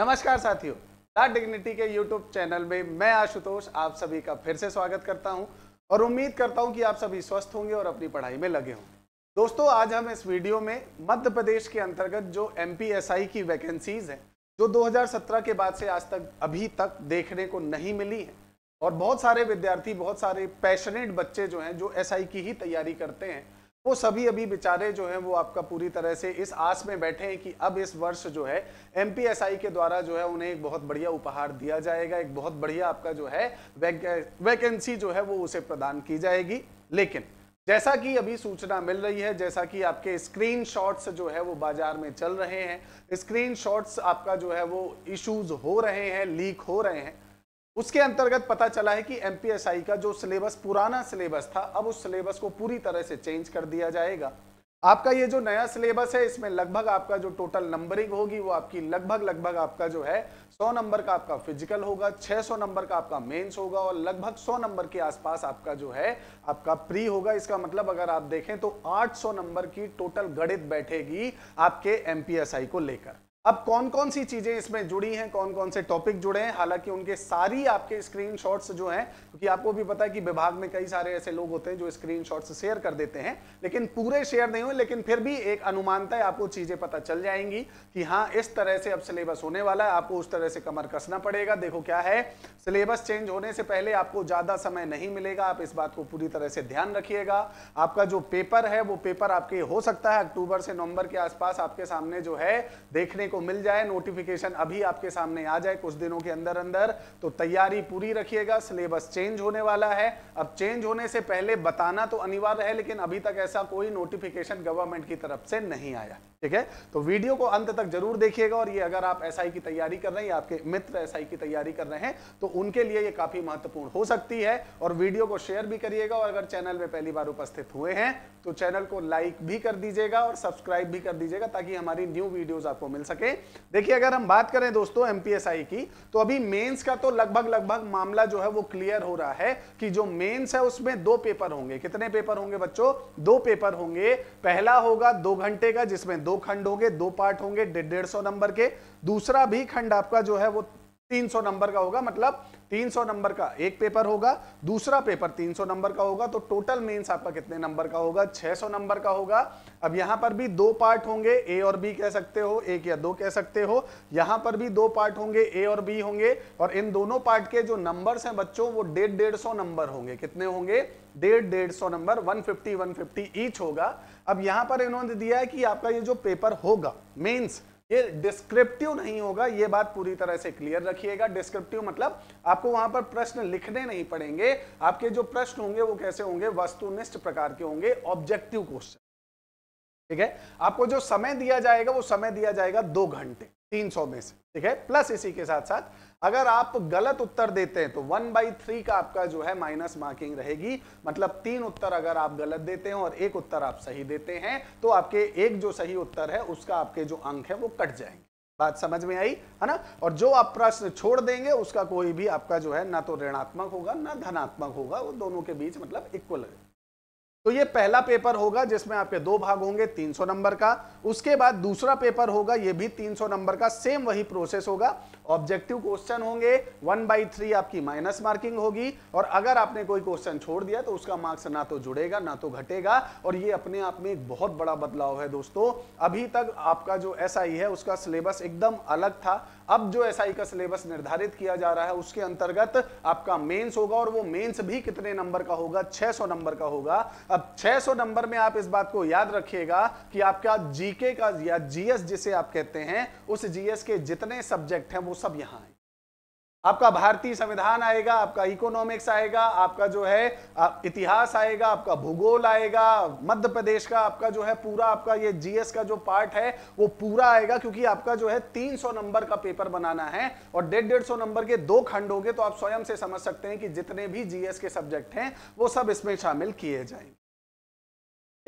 नमस्कार साथियों डिग्निटी के यूट्यूब चैनल में मैं आशुतोष आप सभी का फिर से स्वागत करता हूं और उम्मीद करता हूं कि आप सभी स्वस्थ होंगे और अपनी पढ़ाई में लगे होंगे दोस्तों आज हम इस वीडियो में मध्य प्रदेश के अंतर्गत जो एम की वैकेंसीज है जो दो के बाद से आज तक अभी तक देखने को नहीं मिली है और बहुत सारे विद्यार्थी बहुत सारे पैशनेट बच्चे जो हैं जो एस की ही तैयारी करते हैं वो सभी अभी बेचारे जो हैं वो आपका पूरी तरह से इस आस में बैठे हैं कि अब इस वर्ष जो है एम के द्वारा जो है उन्हें एक बहुत बढ़िया उपहार दिया जाएगा एक बहुत बढ़िया आपका जो है वैकेंसी जो है वो उसे प्रदान की जाएगी लेकिन जैसा कि अभी सूचना मिल रही है जैसा कि आपके स्क्रीन शॉट्स जो है वो बाजार में चल रहे हैं स्क्रीन शॉट्स आपका जो है वो इश्यूज हो रहे हैं लीक हो रहे हैं उसके अंतर्गत पता चला है कि एमपीएसआई का जो सिलेबस पुराना सिलेबस था अब उस सिलेबस को पूरी तरह से चेंज कर दिया जाएगा आपका ये जो नया सिलेबस है इसमें लगभग आपका जो टोटल नंबरिंग होगी वो आपकी लगभग लगभग आपका जो है 100 नंबर का आपका फिजिकल होगा 600 नंबर का आपका मेंस होगा और लगभग 100 नंबर के आसपास आपका जो है आपका प्री होगा इसका मतलब अगर आप देखें तो 800 नंबर की टोटल गणित बैठेगी आपके एमपीएसआई को लेकर अब कौन कौन सी चीज़ें इसमें जुड़ी हैं कौन कौन से टॉपिक जुड़े हैं हालांकि उनके सारी आपके स्क्रीनशॉट्स जो हैं क्योंकि आपको भी पता है कि विभाग में कई सारे ऐसे लोग होते हैं जो स्क्रीनशॉट्स शेयर कर देते हैं लेकिन पूरे शेयर नहीं हुए लेकिन फिर भी एक अनुमानता आपको चीज़ें पता चल जाएंगी कि हाँ इस तरह से अब सिलेबस होने वाला है आपको उस तरह से कमर कसना पड़ेगा देखो क्या है सिलेबस चेंज होने से पहले आपको ज़्यादा समय नहीं मिलेगा आप इस बात को पूरी तरह से ध्यान रखिएगा आपका जो पेपर है वो पेपर आपके हो सकता है अक्टूबर से नवंबर के आसपास आपके सामने जो है देखने को को मिल जाए नोटिफिकेशन अभी आपके सामने आ जाए कुछ दिनों के अंदर अंदर तो तैयारी पूरी रखिएगा सिलेबस चेंज होने वाला है अब चेंज होने से पहले बताना तो अनिवार्य है लेकिन अभी तक ऐसा कोई नोटिफिकेशन गवर्नमेंट की तरफ से नहीं आया ठीक है तो वीडियो को अंत तक जरूर देखिएगा और ये अगर आप एस की तैयारी कर रहे हैं आपके मित्र एस की तैयारी कर रहे हैं तो उनके लिए ये काफी महत्वपूर्ण हो सकती है और वीडियो को शेयर भी करिएगा और अगर चैनल में पहली बार उपस्थित हुए हैं तो चैनल को लाइक भी कर दीजिएगा और सब्सक्राइब भी कर दीजिएगा ताकि हमारी न्यू वीडियोज आपको मिल सके थे देखिए अगर हम बात करें दोस्तों एमपीएसआई की तो अभी मेंस का तो लगभग लगभग मामला जो है वो क्लियर हो रहा है कि जो मेंस है उसमें दो पेपर होंगे कितने पेपर होंगे बच्चों दो पेपर होंगे पहला होगा दो घंटे का जिसमें दो खंड होंगे दो पार्ट होंगे डेढ़ सौ नंबर के दूसरा भी खंड आपका जो है वो 300 नंबर का होगा मतलब 300 नंबर का एक पेपर होगा दूसरा पेपर 300 नंबर का होगा तो टोटल मेंस आपका कितने नंबर का होगा 600 नंबर का होगा अब यहां पर भी दो पार्ट होंगे ए और बी कह सकते हो एक या दो कह सकते हो यहां पर भी दो पार्ट होंगे ए और बी होंगे और इन दोनों पार्ट के जो नंबर्स हैं बच्चों वो डेढ़ डेढ़ सौ नंबर होंगे कितने होंगे डेढ़ डेढ़ सौ नंबर वन फिफ्टी ईच होगा अब यहां पर इन्होंने दिया है कि आपका ये जो पेपर होगा मेन्स ये डिस्क्रिप्टिव नहीं होगा ये बात पूरी तरह से क्लियर रखिएगा डिस्क्रिप्टिव मतलब आपको वहां पर प्रश्न लिखने नहीं पड़ेंगे आपके जो प्रश्न होंगे वो कैसे होंगे वस्तुनिष्ठ प्रकार के होंगे ऑब्जेक्टिव क्वेश्चन ठीक है आपको जो समय दिया जाएगा वो समय दिया जाएगा दो घंटे सौ में से ठीक है प्लस इसी के साथ साथ अगर आप गलत उत्तर देते हैं तो वन बाई थ्री का आपका जो है माइनस मार्किंग रहेगी मतलब तीन उत्तर अगर आप गलत देते हैं और एक उत्तर आप सही देते हैं तो आपके एक जो सही उत्तर है उसका आपके जो अंक है वो कट जाएंगे बात समझ में आई है ना और जो आप प्रश्न छोड़ देंगे उसका कोई भी आपका जो है ना तो ऋणात्मक होगा ना धनात्मक होगा वो दोनों के बीच मतलब इक्वल तो ये पहला पेपर होगा जिसमें आपके दो भाग होंगे 300 नंबर का उसके बाद दूसरा पेपर होगा ये भी 300 नंबर का सेम वही प्रोसेस होगा ऑब्जेक्टिव क्वेश्चन होंगे वन बाई थ्री आपकी माइनस मार्किंग होगी और अगर आपने कोई क्वेश्चन छोड़ दिया तो उसका मार्क्स ना तो जुड़ेगा ना तो घटेगा और ये अपने आप में एक बहुत बड़ा बदलाव है दोस्तों अभी तक आपका जो एस है उसका सिलेबस एकदम अलग था अब जो एस का सिलेबस निर्धारित किया जा रहा है उसके अंतर्गत आपका मेन्स होगा और वो मेन्स भी कितने नंबर का होगा 600 नंबर का होगा अब 600 नंबर में आप इस बात को याद रखिएगा कि आपका जीके का या जीएस जिसे आप कहते हैं उस जीएस के जितने सब्जेक्ट हैं वो सब यहां है आपका भारतीय संविधान आएगा आपका इकोनॉमिक्स आएगा आपका जो है इतिहास आएगा आपका भूगोल आएगा मध्य प्रदेश का आपका जो है पूरा आपका ये जीएस का जो पार्ट है वो पूरा आएगा क्योंकि आपका जो है 300 नंबर का पेपर बनाना है और डेढ़ डेढ़ सौ नंबर के दो खंड हो गए तो आप स्वयं से समझ सकते हैं कि जितने भी जीएस के सब्जेक्ट हैं वो सब इसमें शामिल किए जाएंगे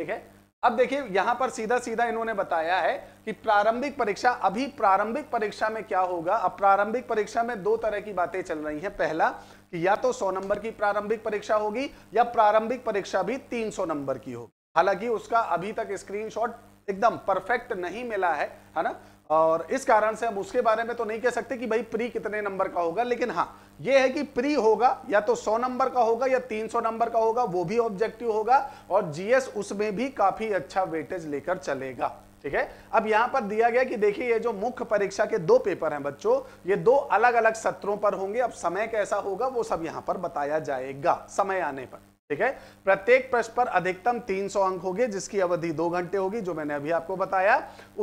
ठीक है अब देखिए यहां पर सीधा सीधा इन्होंने बताया है कि प्रारंभिक परीक्षा अभी प्रारंभिक परीक्षा में क्या होगा अब प्रारंभिक परीक्षा में दो तरह की बातें चल रही हैं पहला कि या तो 100 नंबर की प्रारंभिक परीक्षा होगी या प्रारंभिक परीक्षा भी 300 नंबर की होगी हालांकि उसका अभी तक स्क्रीनशॉट एकदम परफेक्ट नहीं मिला है है ना और इस कारण से हम उसके बारे में तो नहीं कह सकते कि भाई प्री कितने नंबर का होगा लेकिन हाँ ये है कि प्री होगा या तो 100 नंबर का होगा या 300 नंबर का होगा वो भी ऑब्जेक्टिव होगा और जीएस उसमें भी काफी अच्छा वेटेज लेकर चलेगा ठीक है अब यहां पर दिया गया कि देखिए ये जो मुख्य परीक्षा के दो पेपर हैं बच्चों ये दो अलग अलग सत्रों पर होंगे अब समय कैसा होगा वो सब यहां पर बताया जाएगा समय आने पर ठीक है प्रत्येक प्रश्न पर अधिकतम 300 अंक होंगे जिसकी अवधि दो घंटे होगी जो मैंने अभी आपको बताया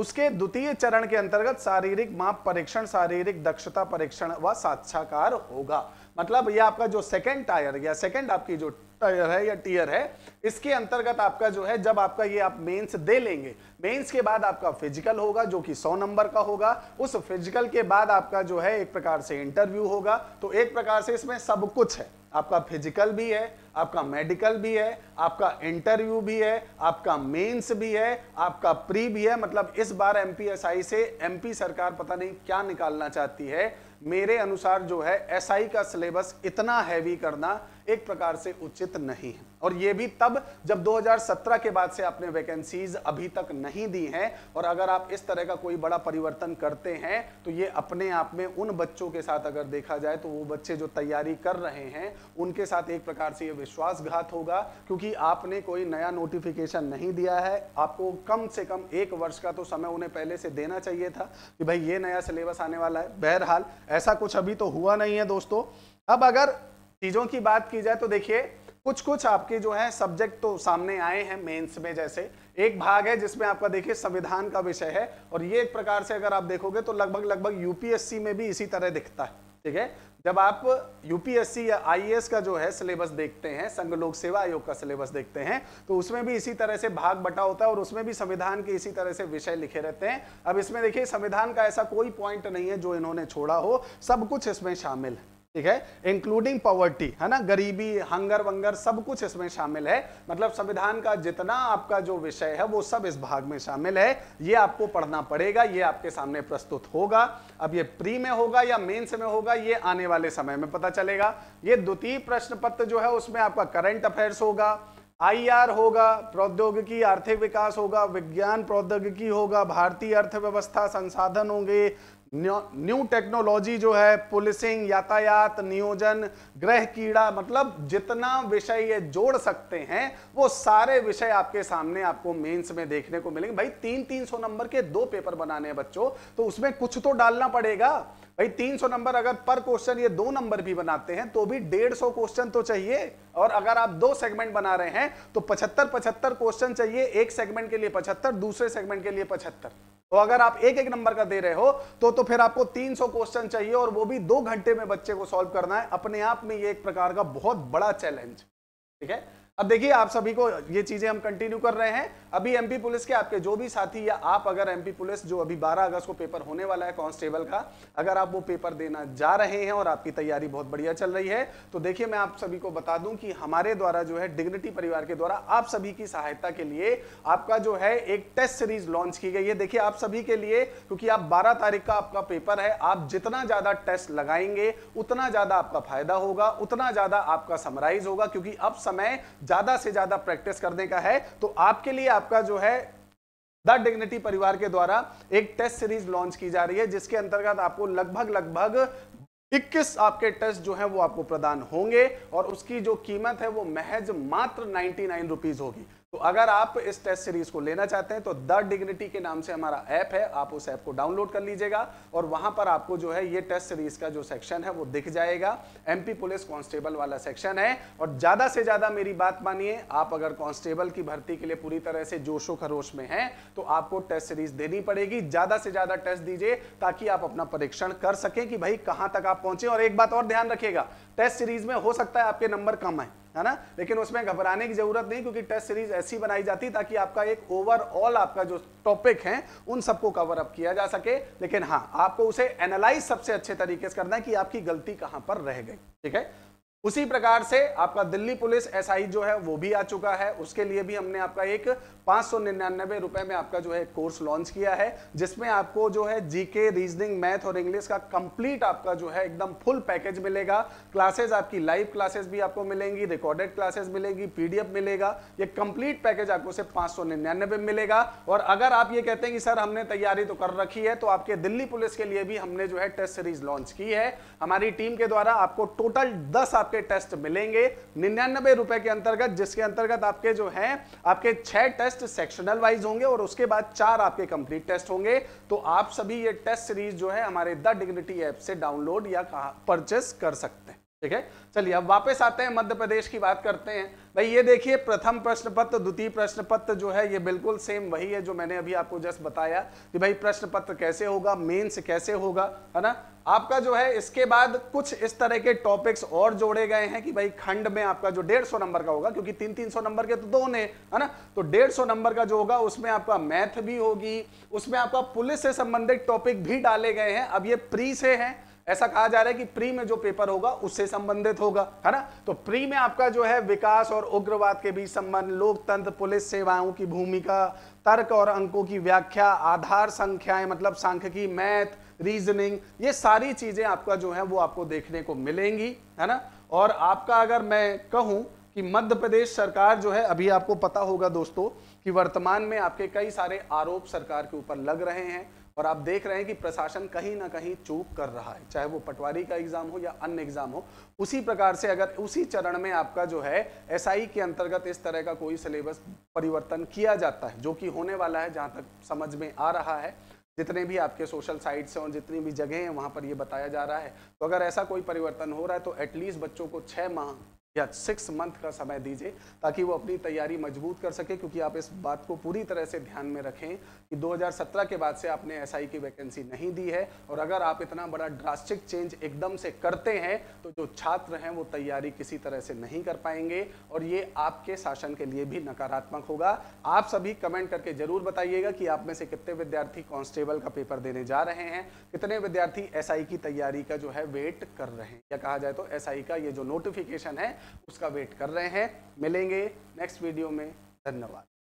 उसके द्वितीय चरण के अंतर्गत शारीरिक माप परीक्षण शारीरिक दक्षता परीक्षण व साक्षाकार होगा मतलब यह आपका जो सेकेंड टायर या सेकेंड आपकी जो टायर है या टीयर है इसके अंतर्गत आपका जो है जब आपका ये आप मेंस दे लेंगे मेंस के बाद आपका फिजिकल होगा जो कि 100 नंबर का होगा उस फिजिकल के बाद आपका जो है एक प्रकार से इंटरव्यू होगा तो एक प्रकार से इसमें सब कुछ है आपका फिजिकल भी है आपका मेडिकल भी है आपका इंटरव्यू भी है आपका मेंस भी है आपका प्री भी है मतलब इस बार एमपीएसआई से एमपी सरकार पता नहीं क्या निकालना चाहती है मेरे अनुसार जो है एसआई SI का सिलेबस इतना हैवी करना एक प्रकार से उचित नहीं है और ये भी तब जब 2017 के बाद से आपने वैकेंसीज अभी तक नहीं दी हैं और अगर आप इस तरह का कोई बड़ा परिवर्तन करते हैं तो ये अपने आप में उन बच्चों के साथ अगर देखा जाए तो वो बच्चे जो तैयारी कर रहे हैं उनके साथ एक प्रकार से ये विश्वासघात होगा क्योंकि आपने कोई नया नोटिफिकेशन नहीं दिया है आपको कम से कम एक वर्ष का तो समय उन्हें पहले से देना चाहिए था कि भाई ये नया सिलेबस आने वाला है बहरहाल ऐसा कुछ अभी तो हुआ नहीं है दोस्तों अब अगर चीज़ों की बात की जाए तो देखिए कुछ कुछ आपके जो है सब्जेक्ट तो सामने आए हैं मेंस में जैसे एक भाग है जिसमें आपका देखिए संविधान का विषय है और ये एक प्रकार से अगर आप देखोगे तो लगभग लगभग यूपीएससी में भी इसी तरह दिखता है ठीक है जब आप यूपीएससी या आईएएस का जो है सिलेबस देखते हैं संघ लोक सेवा आयोग का सिलेबस देखते हैं तो उसमें भी इसी तरह से भाग बटा होता है और उसमें भी संविधान के इसी तरह से विषय लिखे रहते हैं अब इसमें देखिए संविधान का ऐसा कोई पॉइंट नहीं है जो इन्होंने छोड़ा हो सब कुछ इसमें शामिल है ठीक है इंक्लूडिंग पॉवर्टी है ना गरीबी हंगर वंगर सब कुछ इसमें शामिल है मतलब संविधान का जितना आपका जो विषय है वो सब इस भाग में शामिल है ये आपको पढ़ना पड़ेगा ये आपके सामने प्रस्तुत होगा अब ये प्री में होगा या मेंस में होगा ये आने वाले समय में पता चलेगा ये द्वितीय प्रश्न पत्र जो है उसमें आपका करंट अफेयर्स होगा आई होगा प्रौद्योगिकी आर्थिक विकास होगा विज्ञान प्रौद्योगिकी होगा भारतीय अर्थव्यवस्था संसाधन होंगे न्यू टेक्नोलॉजी जो है पुलिसिंग यातायात नियोजन ग्रह कीड़ा मतलब जितना विषय ये जोड़ सकते हैं वो सारे विषय आपके सामने आपको मेंस में देखने को मिलेंगे भाई तीन तीन सौ नंबर के दो पेपर बनाने हैं बच्चों तो उसमें कुछ तो डालना पड़ेगा भाई तीन सौ नंबर अगर पर क्वेश्चन ये दो नंबर भी बनाते हैं तो भी डेढ़ सौ क्वेश्चन तो चाहिए और अगर आप दो सेगमेंट बना रहे हैं तो पचहत्तर पचहत्तर क्वेश्चन चाहिए एक सेगमेंट के लिए पचहत्तर दूसरे सेगमेंट के लिए पचहत्तर तो अगर आप एक एक नंबर का दे रहे हो तो तो फिर आपको 300 क्वेश्चन चाहिए और वो भी दो घंटे में बच्चे को सॉल्व करना है अपने आप में ये एक प्रकार का बहुत बड़ा चैलेंज ठीक है अब देखिए आप सभी को ये चीजें हम कंटिन्यू कर रहे हैं अभी एमपी पुलिस के आपके जो भी साथी या आप अगर एमपी पुलिस जो अभी 12 अगस्त को पेपर होने वाला है कांस्टेबल का अगर आप वो पेपर देना जा रहे हैं और आपकी तैयारी बहुत बढ़िया चल रही है तो देखिए मैं आप सभी को बता दूं कि हमारे द्वारा जो है डिग्निटी परिवार के द्वारा आप सभी की सहायता के लिए आपका जो है एक टेस्ट सीरीज लॉन्च की गई है देखिए आप सभी के लिए क्योंकि आप बारह तारीख का आपका पेपर है आप जितना ज्यादा टेस्ट लगाएंगे उतना ज्यादा आपका फायदा होगा उतना ज्यादा आपका समराइज होगा क्योंकि अब समय ज्यादा से ज्यादा प्रैक्टिस करने का है तो आपके लिए आपका जो है द डिग्निटी परिवार के द्वारा एक टेस्ट सीरीज लॉन्च की जा रही है जिसके अंतर्गत आपको लगभग लगभग 21 आपके टेस्ट जो हैं वो आपको प्रदान होंगे और उसकी जो कीमत है वो महज मात्र नाइनटी नाइन रुपीज होगी तो अगर आप इस टेस्ट सीरीज को लेना चाहते हैं तो द डिग्निटी के नाम से हमारा ऐप है आप उस ऐप को डाउनलोड कर लीजिएगा और वहां पर आपको जो है ये टेस्ट सीरीज का जो सेक्शन है वो दिख जाएगा एमपी पुलिस कांस्टेबल वाला सेक्शन है और ज्यादा से ज्यादा मेरी बात मानिए आप अगर कांस्टेबल की भर्ती के लिए पूरी तरह से जोशो खरोश में है तो आपको टेस्ट सीरीज देनी पड़ेगी ज्यादा से ज्यादा टेस्ट दीजिए ताकि आप अपना परीक्षण कर सकें कि भाई कहां तक आप पहुंचे और एक बात और ध्यान रखिएगा टेस्ट सीरीज में हो सकता है आपके नंबर कम है है ना लेकिन उसमें घबराने की जरूरत नहीं क्योंकि टेस्ट सीरीज ऐसी बनाई जाती ताकि आपका एक ओवरऑल आपका जो टॉपिक है उन सबको कवर अप किया जा सके लेकिन हाँ आपको उसे एनालाइज सबसे अच्छे तरीके से करना है कि आपकी गलती कहां पर रह गई ठीक है उसी प्रकार से आपका दिल्ली पुलिस एसआई जो है वो भी आ चुका है उसके लिए भी हमने आपका एक पांच सौ निन्यानबे रुपए में आपका जो है कोर्स लॉन्च किया है जिसमें आपको जो है जीके रीजनिंग मैथ और इंग्लिश का कंप्लीट आपका जो है एकदम फुल पैकेज मिलेगा क्लासेज आपकी लाइव क्लासेज भी आपको मिलेंगी रिकॉर्डेड क्लासेज मिलेगी पीडीएफ मिलेगा ये कंप्लीट पैकेज आपको सिर्फ पांच सौ निन्यानबे मिलेगा और अगर आप ये कहते हैं कि सर हमने तैयारी तो कर रखी है तो आपके दिल्ली पुलिस के लिए भी हमने जो है टेस्ट सीरीज लॉन्च की है हमारी टीम के द्वारा आपको टोटल दस आप आपके टेस्ट मिलेंगे निन्यानबे रुपए के अंतर्गत जिसके अंतर्गत आपके जो है आपके छह टेस्ट सेक्शनल वाइज होंगे और उसके बाद चार आपके कंप्लीट टेस्ट होंगे तो आप सभी ये टेस्ट सीरीज जो है हमारे द डिग्निटी ऐप से डाउनलोड या परचेस कर सकते हैं ठीक है चलिए अब वापस आते हैं मध्य प्रदेश की बात करते हैं भाई ये देखिए प्रथम प्रश्न पत्र द्वितीय प्रश्न पत्र जो है ये बिल्कुल सेम वही है जो मैंने अभी आपको जस्ट बताया कि भाई प्रश्न पत्र कैसे होगा मेंस कैसे होगा है ना आपका जो है इसके बाद कुछ इस तरह के टॉपिक्स और जोड़े गए हैं कि भाई खंड में आपका जो डेढ़ सौ नंबर का होगा क्योंकि तीन तीन सौ नंबर के तो दो ने है ना तो डेढ़ सौ नंबर का जो होगा उसमें आपका मैथ भी होगी उसमें आपका पुलिस से संबंधित टॉपिक भी डाले गए हैं अब ये प्री से है ऐसा कहा जा रहा है कि प्री में जो पेपर होगा उससे संबंधित होगा है ना तो प्री में आपका जो है विकास और उग्रवाद के बीच संबंध लोकतंत्र पुलिस सेवाओं की भूमिका तर्क और अंकों की व्याख्या आधार संख्याएं मतलब सांख्यिकी मैथ रीजनिंग ये सारी चीजें आपका जो है वो आपको देखने को मिलेंगी है ना और आपका अगर मैं कहूं कि मध्य प्रदेश सरकार जो है अभी आपको पता होगा दोस्तों कि वर्तमान में आपके कई सारे आरोप सरकार के ऊपर लग रहे हैं और आप देख रहे हैं कि प्रशासन कहीं ना कहीं चूक कर रहा है चाहे वो पटवारी का एग्जाम हो या अन्य एग्जाम हो उसी प्रकार से अगर उसी चरण में आपका जो है एसआई के अंतर्गत इस तरह का कोई सिलेबस परिवर्तन किया जाता है जो कि होने वाला है जहाँ तक समझ में आ रहा है जितने भी आपके सोशल साइट्स हैं और जितनी भी जगह हैं वहाँ पर ये बताया जा रहा है तो अगर ऐसा कोई परिवर्तन हो रहा है तो एटलीस्ट बच्चों को छः माह या सिक्स मंथ का समय दीजिए ताकि वो अपनी तैयारी मजबूत कर सके क्योंकि आप इस बात को पूरी तरह से ध्यान में रखें कि 2017 के बाद से आपने एसआई की वैकेंसी नहीं दी है और अगर आप इतना बड़ा ड्रास्टिक चेंज एकदम से करते हैं तो जो छात्र हैं वो तैयारी किसी तरह से नहीं कर पाएंगे और ये आपके शासन के लिए भी नकारात्मक होगा आप सभी कमेंट करके ज़रूर बताइएगा कि आप में से कितने विद्यार्थी कॉन्स्टेबल का पेपर देने जा रहे हैं कितने विद्यार्थी एस की तैयारी का जो है वेट कर रहे हैं या कहा जाए तो एस का ये जो नोटिफिकेशन है उसका वेट कर रहे हैं मिलेंगे नेक्स्ट वीडियो में धन्यवाद